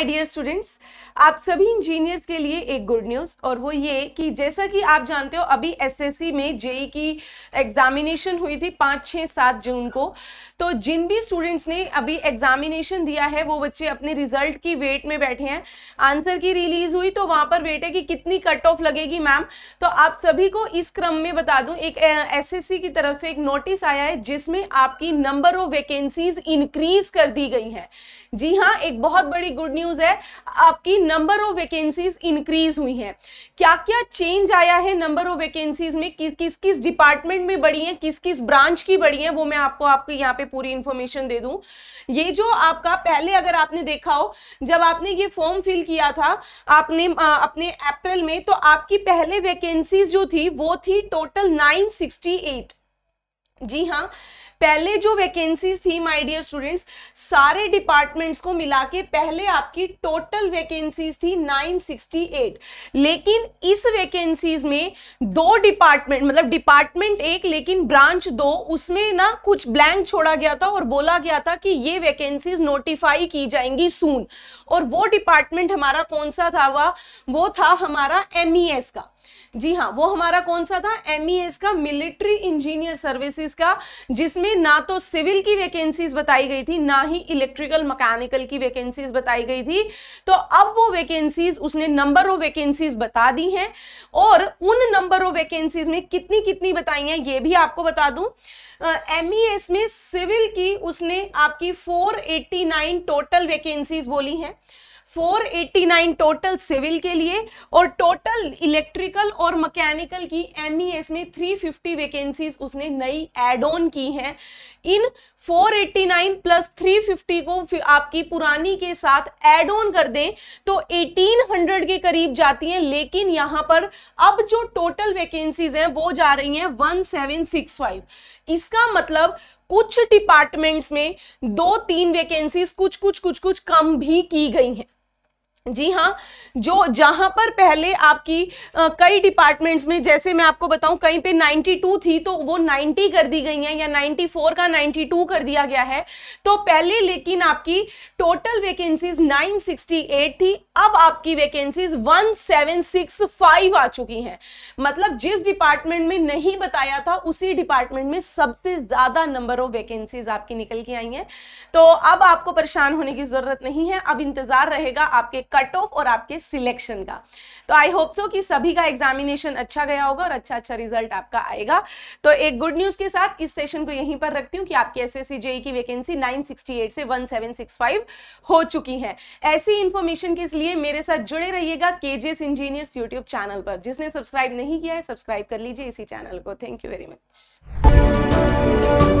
my dear students आप सभी engineers के लिए एक गुड न्यूज़ और वो ये कि जैसा कि आप जानते हो अभी एसएससी में जेई e की एग्जामिनेशन हुई थी पाँच छः सात जून को तो जिन भी स्टूडेंट्स ने अभी एग्जामिनेशन दिया है वो बच्चे अपने रिजल्ट की वेट में बैठे हैं आंसर की रिलीज हुई तो वहाँ पर वेट है कि कितनी कट ऑफ लगेगी मैम तो आप सभी को इस क्रम में बता दूँ एक एस की तरफ से एक नोटिस आया है जिसमें आपकी नंबर ऑफ वैकेंसीज इंक्रीज कर दी गई हैं जी हाँ एक बहुत बड़ी गुड न्यूज़ न्यूज है आपकी नंबर ऑफ वैकेंसीज इंक्रीज हुई है क्या क्या चेंज आया है नंबर ऑफ वैकेंसीज में कि, किस किस डिपार्टमेंट में बढ़ी है किस किस ब्रांच की बढ़ी है वो मैं आपको आपको यहाँ पे पूरी इंफॉर्मेशन दे दू ये जो आपका पहले अगर आपने देखा हो जब आपने ये फॉर्म फिल किया था आपने आ, अपने अप्रैल में तो आपकी पहले वैकेंसीज जो थी वो थी टोटल नाइन जी हाँ पहले जो वैकेंसीज थी माय डियर स्टूडेंट्स सारे डिपार्टमेंट्स को मिला के पहले आपकी टोटल वैकेंसीज थी 968 लेकिन इस वैकेंसीज में दो डिपार्टमेंट मतलब डिपार्टमेंट एक लेकिन ब्रांच दो उसमें ना कुछ ब्लैंक छोड़ा गया था और बोला गया था कि ये वैकेंसीज नोटिफाई की जाएंगी सून और वो डिपार्टमेंट हमारा कौन सा था वह वो था हमारा एम e का जी हाँ वो हमारा कौन सा था एस e का मिलिट्री इंजीनियर सर्विसेज का जिसमें ना तो सिविल की वैकेंसीज बताई गई थी ना ही इलेक्ट्रिकल मैकेनिकल की वैकेंसीज बताई गई थी तो अब वो वैकेंसीज उसने नंबर ऑफ वैकेंसीज बता दी हैं और उन नंबर ऑफ वैकेंसीज में कितनी कितनी बताई हैं ये भी आपको बता दूं एम uh, e में सिविल की उसने आपकी नाइन टोटल वैकेंसीज बोली हैं 489 टोटल सिविल के लिए और टोटल इलेक्ट्रिकल और मैकेनिकल की एम e में 350 वैकेंसीज उसने नई एड ऑन की हैं इन 489 प्लस 350 को आपकी पुरानी के साथ एड ऑन कर दें तो 1800 के करीब जाती हैं लेकिन यहाँ पर अब जो टोटल वैकेंसीज हैं वो जा रही हैं 1765 इसका मतलब कुछ डिपार्टमेंट्स में दो तीन वैकेंसीज कुछ कुछ कुछ कुछ कम भी की गई हैं जी हाँ जो जहाँ पर पहले आपकी आ, कई डिपार्टमेंट्स में जैसे मैं आपको बताऊं कहीं पे 92 थी तो वो 90 कर दी गई हैं या 94 का 92 कर दिया गया है तो पहले लेकिन आपकी टोटल वैकेंसीज 968 थी अब आपकी वैकेंसीज 1765 आ चुकी हैं मतलब जिस डिपार्टमेंट में नहीं बताया था उसी डिपार्टमेंट में सबसे ज़्यादा नंबर ऑफ वैकेंसीज आपकी निकल के आई हैं तो अब आपको परेशान होने की ज़रूरत नहीं है अब इंतज़ार रहेगा आपके कट ऑफ और आपके सिलेक्शन का तो आई होप सो कि सभी का एग्जामिनेशन अच्छा गया होगा और अच्छा अच्छा रिजल्ट आपका आएगा तो एक गुड न्यूज के साथ इस सेशन को यहीं पर रखती हूँ कि आपकी एस एस e की वैकेंसी 968 से 1765 हो चुकी है ऐसी इंफॉर्मेशन के लिए मेरे साथ जुड़े रहिएगा केजेस इंजीनियर्स यूट्यूब चैनल पर जिसने सब्सक्राइब नहीं किया है सब्सक्राइब कर लीजिए इसी चैनल को थैंक यू वेरी मच